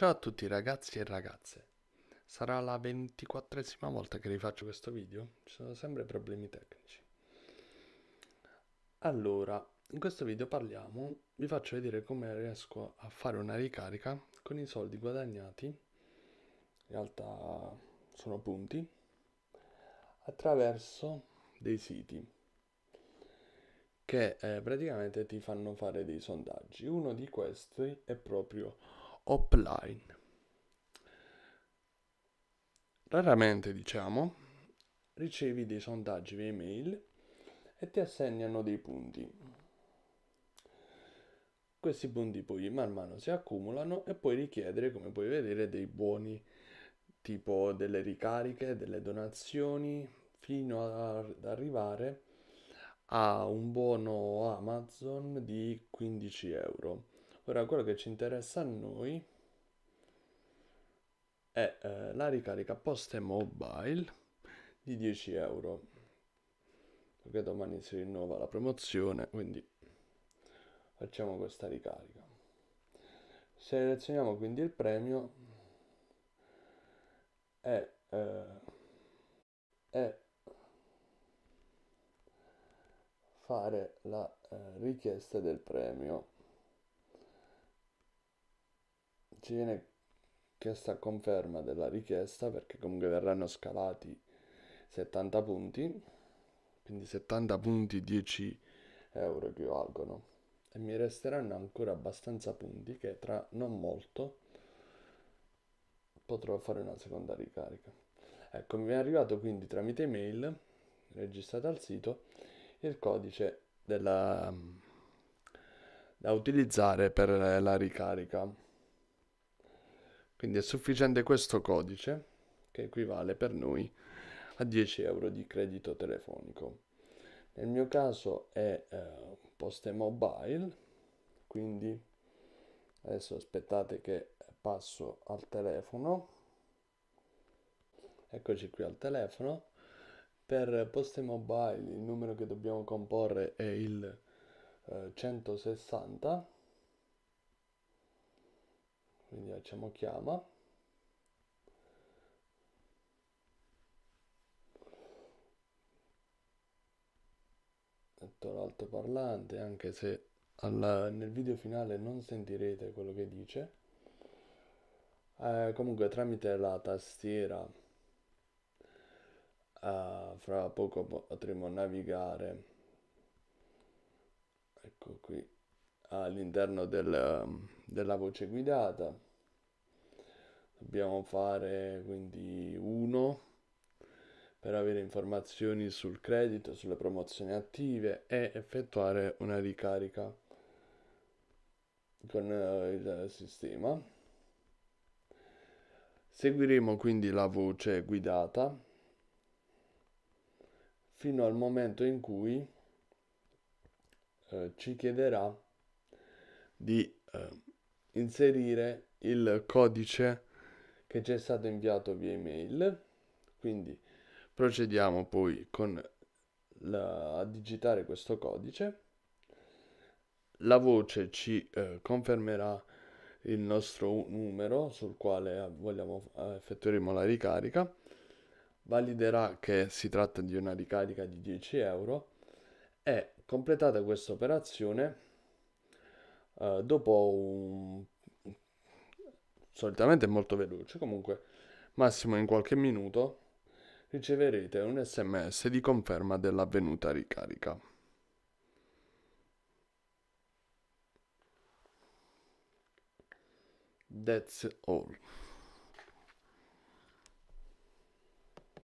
Ciao a tutti ragazzi e ragazze, sarà la ventiquattresima volta che rifaccio questo video, ci sono sempre problemi tecnici. Allora, in questo video parliamo, vi faccio vedere come riesco a fare una ricarica con i soldi guadagnati, in realtà sono punti, attraverso dei siti che eh, praticamente ti fanno fare dei sondaggi. Uno di questi è proprio offline. Raramente, diciamo, ricevi dei sondaggi via email e ti assegnano dei punti. Questi punti poi man mano si accumulano e puoi richiedere, come puoi vedere, dei buoni tipo delle ricariche, delle donazioni, fino ad arrivare a un buono Amazon di 15 euro Ora quello che ci interessa a noi è eh, la ricarica post mobile di 10 euro perché domani si rinnova la promozione quindi facciamo questa ricarica selezioniamo quindi il premio e, eh, e fare la eh, richiesta del premio ci viene chiesta conferma della richiesta perché comunque verranno scalati 70 punti, quindi 70 punti 10 euro equivalgono e mi resteranno ancora abbastanza punti che tra non molto potrò fare una seconda ricarica. Ecco, mi è arrivato quindi tramite mail registrata al sito il codice della, da utilizzare per la ricarica quindi è sufficiente questo codice che equivale per noi a 10 euro di credito telefonico. Nel mio caso è eh, Poste Mobile, quindi adesso aspettate che passo al telefono. Eccoci qui al telefono. Per Poste Mobile il numero che dobbiamo comporre è il eh, 160 quindi facciamo chiama metto l'altoparlante anche se alla, nel video finale non sentirete quello che dice eh, comunque tramite la tastiera eh, fra poco potremo navigare ecco qui all'interno del, ehm, della voce guidata dobbiamo fare quindi 1 per avere informazioni sul credito, sulle promozioni attive e effettuare una ricarica con eh, il sistema. Seguiremo quindi la voce guidata fino al momento in cui eh, ci chiederà di eh, inserire il codice che ci è stato inviato via email. Quindi procediamo poi con la, a digitare questo codice. La voce ci eh, confermerà il nostro numero sul quale eh, vogliamo, eh, effettueremo la ricarica. Validerà che si tratta di una ricarica di 10 euro e completata questa operazione eh, dopo un... solitamente molto veloce, comunque massimo in qualche minuto riceverete un sms di conferma dell'avvenuta ricarica. That's all.